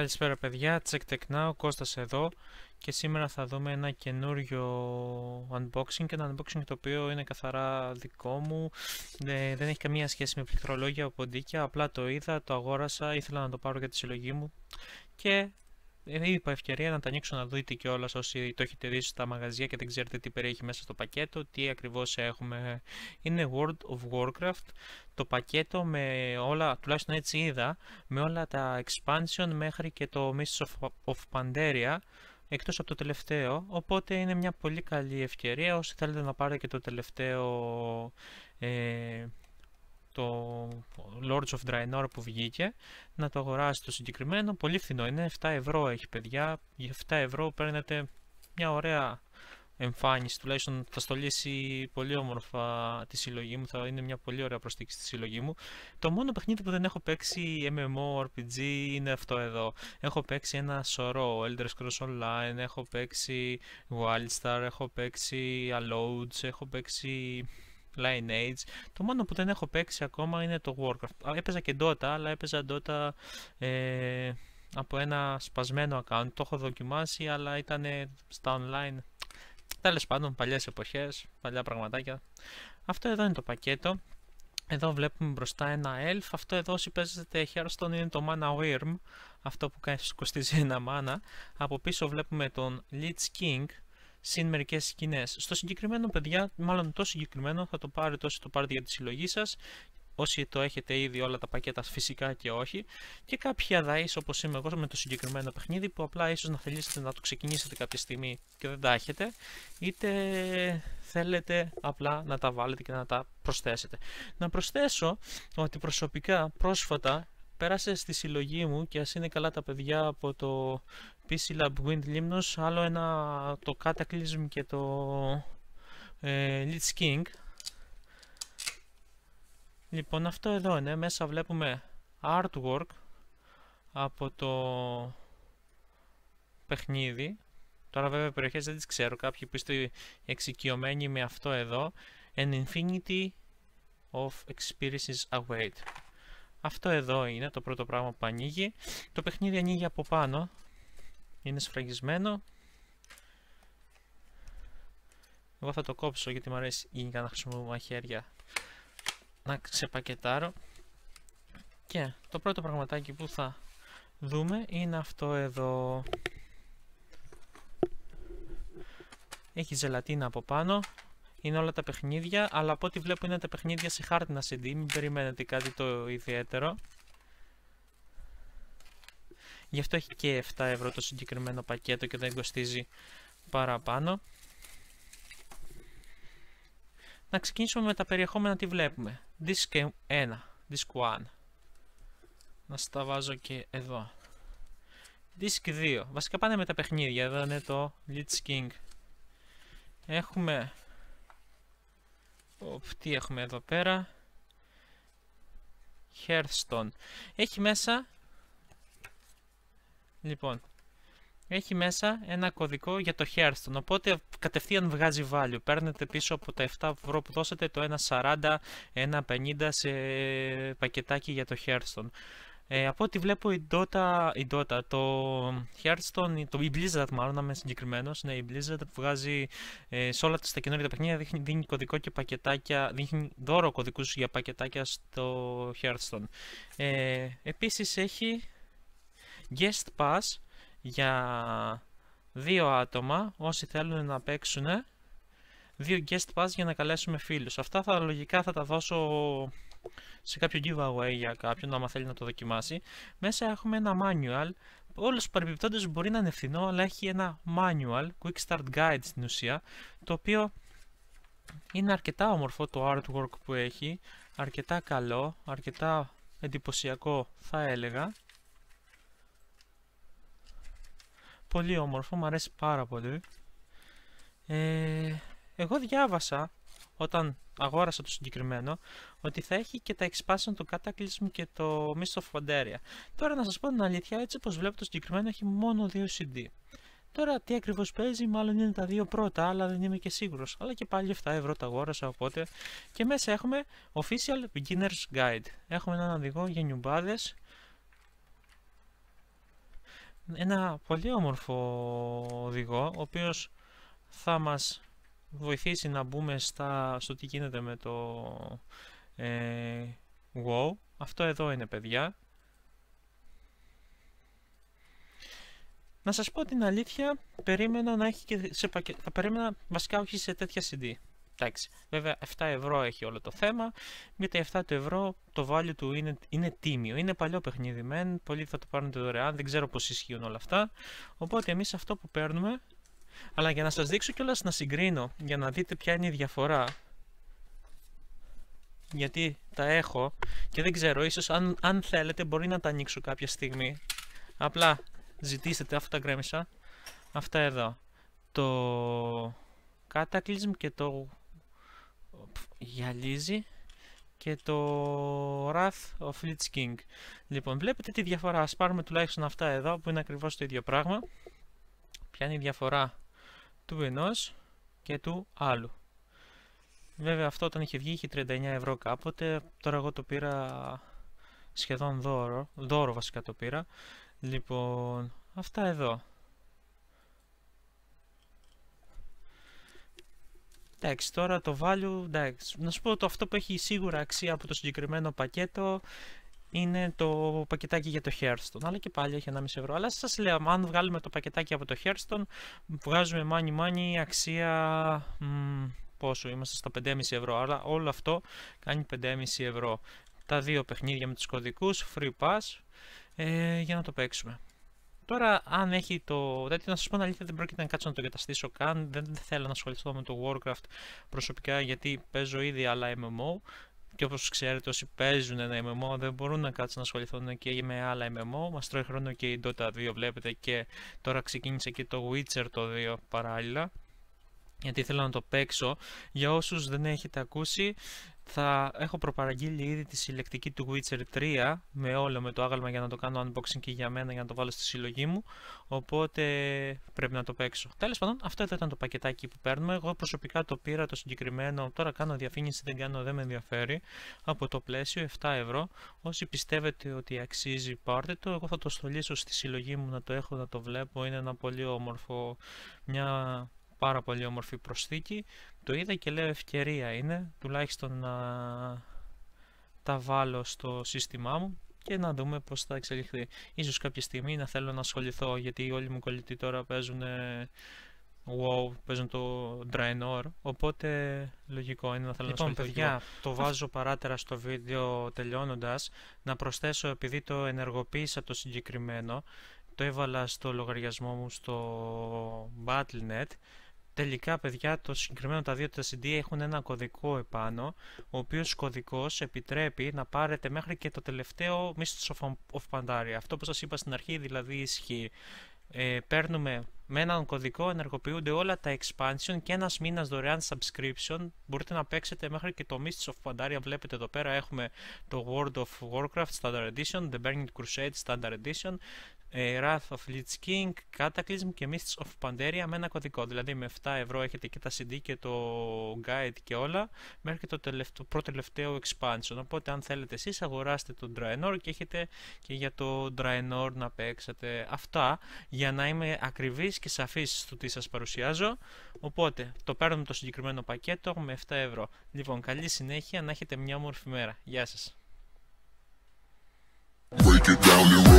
Καλησπέρα παιδιά, Check Tech Now, Κώστας εδώ και σήμερα θα δούμε ένα καινούριο unboxing και ένα unboxing το οποίο είναι καθαρά δικό μου ε, δεν έχει καμία σχέση με πληκτρολόγια από ποντίκια, απλά το είδα, το αγόρασα, ήθελα να το πάρω για τη συλλογή μου και Είπα ευκαιρία να τα ανοίξω να δείτε κιόλας όσοι το έχετε δει στα μαγαζιά και δεν ξέρετε τι περιέχει μέσα στο πακέτο, τι ακριβώς έχουμε. Είναι World of Warcraft, το πακέτο με όλα, τουλάχιστον έτσι είδα, με όλα τα expansion μέχρι και το Mists of, Pandaria, εκτός από το τελευταίο, οπότε είναι μια πολύ καλή ευκαιρία όσοι θέλετε να πάρετε και το τελευταίο ε, το Lords of Draenor που βγήκε, να το αγοράσει το συγκεκριμένο. Πολύ φθηνό είναι, 7 ευρώ έχει παιδιά. Για 7 ευρώ παίρνετε μια ωραία εμφάνιση, τουλάχιστον θα στολίσει πολύ όμορφα τη συλλογή μου, θα είναι μια πολύ ωραία προσθήκη στη συλλογή μου. Το μόνο παιχνίδι που δεν έχω παίξει MMORPG είναι αυτό εδώ. Έχω παίξει ένα σωρό, Elder Cross Online, έχω παίξει Wildstar, έχω παίξει Alloads, έχω παίξει Lineage. Το μόνο που δεν έχω παίξει ακόμα είναι το Warcraft. Έπαιζα και Dota, αλλά έπαιζα Dota ε, από ένα σπασμένο account. Το έχω δοκιμάσει, αλλά ήταν στα online. Τέλος πάντων, παλιές εποχές, παλιά πραγματάκια. Αυτό εδώ είναι το πακέτο. Εδώ βλέπουμε μπροστά ένα elf. Αυτό εδώ όσοι παίζετε Hearthstone είναι το mana worm. Αυτό που κοστίζει ένα mana. Από πίσω βλέπουμε τον Lich King συν μερικές σκηνές. Στο συγκεκριμένο, παιδιά, μάλλον το συγκεκριμένο θα το πάρετε όσοι το πάρετε για τη συλλογή σας. Όσοι το έχετε ήδη όλα τα πακέτα φυσικά και όχι. Και κάποια δαΐς όπως είμαι εγώ με το συγκεκριμένο παιχνίδι που απλά ίσως να θελήσετε να το ξεκινήσετε κάποια στιγμή και δεν τα έχετε. Είτε θέλετε απλά να τα βάλετε και να τα προσθέσετε. Να προσθέσω ότι προσωπικά πρόσφατα Πέρασε στη συλλογή μου και ας είναι καλά τα παιδιά από το PC Lab Wind Limnos, άλλο ένα το Cataclysm και το ε, Lich King. Λοιπόν αυτό εδώ είναι, μέσα βλέπουμε artwork από το παιχνίδι. Τώρα βέβαια οι περιοχές δεν τις ξέρω, κάποιοι που είστε εξοικειωμένοι με αυτό εδώ. An infinity of experiences await. Αυτό εδώ είναι το πρώτο πράγμα που ανοίγει. Το παιχνίδι ανοίγει από πάνω. Είναι σφραγισμένο. Εγώ θα το κόψω γιατί μου αρέσει γενικά να χρησιμοποιώ μαχαίρια να ξεπακετάρω. Και το πρώτο πραγματάκι που θα δούμε είναι αυτό εδώ. Έχει ζελατίνα από πάνω είναι όλα τα παιχνίδια, αλλά από ό,τι βλέπω είναι τα παιχνίδια σε χάρτινα CD, μην περιμένετε κάτι το ιδιαίτερο. Γι' αυτό έχει και 7 ευρώ το συγκεκριμένο πακέτο και δεν κοστίζει παραπάνω. Να ξεκινήσουμε με τα περιεχόμενα τι βλέπουμε. Disc 1, Disk 1. Να στα βάζω και εδώ. Disc 2. Βασικά πάνε με τα παιχνίδια, εδώ είναι το Lich King. Έχουμε τι έχουμε εδώ πέρα. Hearthstone. Έχει μέσα... Λοιπόν, έχει μέσα ένα κωδικό για το Hearthstone, οπότε κατευθείαν βγάζει value. Παίρνετε πίσω από τα 7 ευρώ που δώσατε το 1,40, 1,50 σε πακετάκι για το Hearthstone. Ε, από ό,τι βλέπω η Dota, η Dota, το Hearthstone, το, η Blizzard μάλλον να είμαι συγκεκριμένος, ναι, η Blizzard βγάζει ε, σε όλα τα καινούργια παιχνίδια, δίνει, δίνει κωδικό και πακετάκια, δίνει δώρο κωδικούς για πακετάκια στο Hearthstone. Ε, επίσης έχει guest pass για δύο άτομα, όσοι θέλουν να παίξουν, δύο guest pass για να καλέσουμε φίλους. Αυτά θα λογικά θα τα δώσω σε κάποιο giveaway για κάποιον, άμα θέλει να το δοκιμάσει. Μέσα έχουμε ένα manual. Όλος ο παρεμπιπτόντες μπορεί να είναι φθηνό, αλλά έχει ένα manual, Quick Start Guide στην ουσία, το οποίο είναι αρκετά όμορφο το artwork που έχει, αρκετά καλό, αρκετά εντυπωσιακό θα έλεγα. Πολύ όμορφο, μου αρέσει πάρα πολύ. Ε, εγώ διάβασα όταν αγόρασα το συγκεκριμένο, ότι θα έχει και τα expansion του Cataclysm και το Mist of Τώρα να σας πω την αλήθεια, έτσι όπως βλέπω το συγκεκριμένο έχει μόνο δύο CD. Τώρα τι ακριβώς παίζει, μάλλον είναι τα δύο πρώτα, αλλά δεν είμαι και σίγουρος. Αλλά και πάλι 7 ευρώ τα αγόρασα οπότε. Και μέσα έχουμε Official Beginner's Guide. Έχουμε έναν οδηγό για νιουμπάδες. Ένα πολύ όμορφο οδηγό, ο οποίος θα μας βοηθήσει να μπούμε στα, στο τι γίνεται με το ε, WoW. Αυτό εδώ είναι παιδιά. Να σας πω την αλήθεια, περίμενα να έχει και σε πακέτο θα περίμενα βασικά όχι σε τέτοια CD. Εντάξει, βέβαια 7 ευρώ έχει όλο το θέμα, με τα 7 του ευρώ το value του είναι, είναι τίμιο, είναι παλιό παιχνίδι μεν, πολλοί θα το πάρουν δωρεάν, δεν ξέρω πώς ισχύουν όλα αυτά, οπότε εμείς αυτό που παίρνουμε αλλά για να σας δείξω κιόλας να συγκρίνω, για να δείτε ποια είναι η διαφορά, γιατί τα έχω και δεν ξέρω, ίσως αν, αν θέλετε μπορεί να τα ανοίξω κάποια στιγμή. Απλά ζητήστε αυτά τα γκρέμισα, αυτά εδώ. Το Cataclysm και το γυαλίζει και το Wrath of Lich King. Λοιπόν, βλέπετε τη διαφορά. Ας πάρουμε τουλάχιστον αυτά εδώ που είναι ακριβώς το ίδιο πράγμα. Ποια είναι η διαφορά του ενός και του άλλου. Βέβαια αυτό όταν είχε βγει είχε 39 ευρώ κάποτε, τώρα εγώ το πήρα σχεδόν δώρο, δώρο βασικά το πήρα. Λοιπόν, αυτά εδώ. Εντάξει, τώρα το value, εντάξει, να σου πω το αυτό που έχει σίγουρα αξία από το συγκεκριμένο πακέτο είναι το πακετάκι για το Hearthstone. Αλλά και πάλι έχει 1,5 ευρώ. Αλλά σας λέω, αν βγάλουμε το πακετάκι από το Hearthstone, βγάζουμε money money αξία... Μ, πόσο, είμαστε στα 5,5 ευρώ. αλλά όλο αυτό κάνει 5,5 ευρώ. Τα δύο παιχνίδια με τους κωδικούς, free pass, ε, για να το παίξουμε. Τώρα, αν έχει το. Δηλαδή, να σας πω την αλήθεια, δεν πρόκειται να κάτσω να το εγκαταστήσω καν. Δεν θέλω να ασχοληθώ με το Warcraft προσωπικά, γιατί παίζω ήδη άλλα MMO και όπως ξέρετε όσοι παίζουν ένα MMO δεν μπορούν να κάτσουν να ασχοληθούν και με άλλα MMO. Μας τρώει χρόνο και η Dota 2 βλέπετε και τώρα ξεκίνησε και το Witcher το 2 παράλληλα. Γιατί ήθελα να το παίξω. Για όσους δεν έχετε ακούσει, θα έχω προπαραγγείλει ήδη τη συλλεκτική του Witcher 3 με όλο με το άγαλμα για να το κάνω unboxing και για μένα για να το βάλω στη συλλογή μου οπότε πρέπει να το παίξω. Τέλος πάντων αυτό εδώ ήταν το πακετάκι που παίρνουμε εγώ προσωπικά το πήρα το συγκεκριμένο τώρα κάνω διαφήμιση δεν κάνω δεν με ενδιαφέρει από το πλαίσιο 7 ευρώ όσοι πιστεύετε ότι αξίζει πάρτε το εγώ θα το στολίσω στη συλλογή μου να το έχω να το βλέπω είναι ένα πολύ όμορφο μια πάρα πολύ όμορφη προσθήκη. Το είδα και λέω ευκαιρία είναι, τουλάχιστον να τα βάλω στο σύστημά μου και να δούμε πώς θα εξελιχθεί. Ίσως κάποια στιγμή να θέλω να ασχοληθώ γιατί όλοι μου κολλητοί τώρα παίζουν wow, παίζουν το Draenor, οπότε λογικό είναι να θέλω λοιπόν, να Λοιπόν παιδιά, το βάζω παράτερα στο βίντεο τελειώνοντας, να προσθέσω επειδή το ενεργοποίησα το συγκεκριμένο, το έβαλα στο λογαριασμό μου στο Battle.net Τελικά, παιδιά, το συγκεκριμένο τα δύο τα CD έχουν ένα κωδικό επάνω, ο οποίος κωδικός επιτρέπει να πάρετε μέχρι και το τελευταίο Mistress of, Pandaria. Αυτό που σας είπα στην αρχή δηλαδή ισχύει. Ε, παίρνουμε με έναν κωδικό ενεργοποιούνται όλα τα expansion και ένας μήνας δωρεάν subscription. Μπορείτε να παίξετε μέχρι και το Mists of Pandaria. Βλέπετε εδώ πέρα έχουμε το World of Warcraft Standard Edition, The Burning Crusade Standard Edition, ε, Wrath of Lich King, Cataclysm και Mists of Pandaria με ένα κωδικό. Δηλαδή με 7 ευρώ έχετε και τα CD και το guide και όλα μέχρι και το τελευταίο, πρώτο τελευταίο expansion. Οπότε αν θέλετε εσείς αγοράστε το Draenor και έχετε και για το Draenor να παίξετε αυτά για να είμαι ακριβής και σαφής στο τι σας παρουσιάζω. Οπότε το παίρνουμε το συγκεκριμένο πακέτο με 7 ευρώ. Λοιπόν, καλή συνέχεια, να έχετε μια όμορφη μέρα. Γεια σας. Break it down,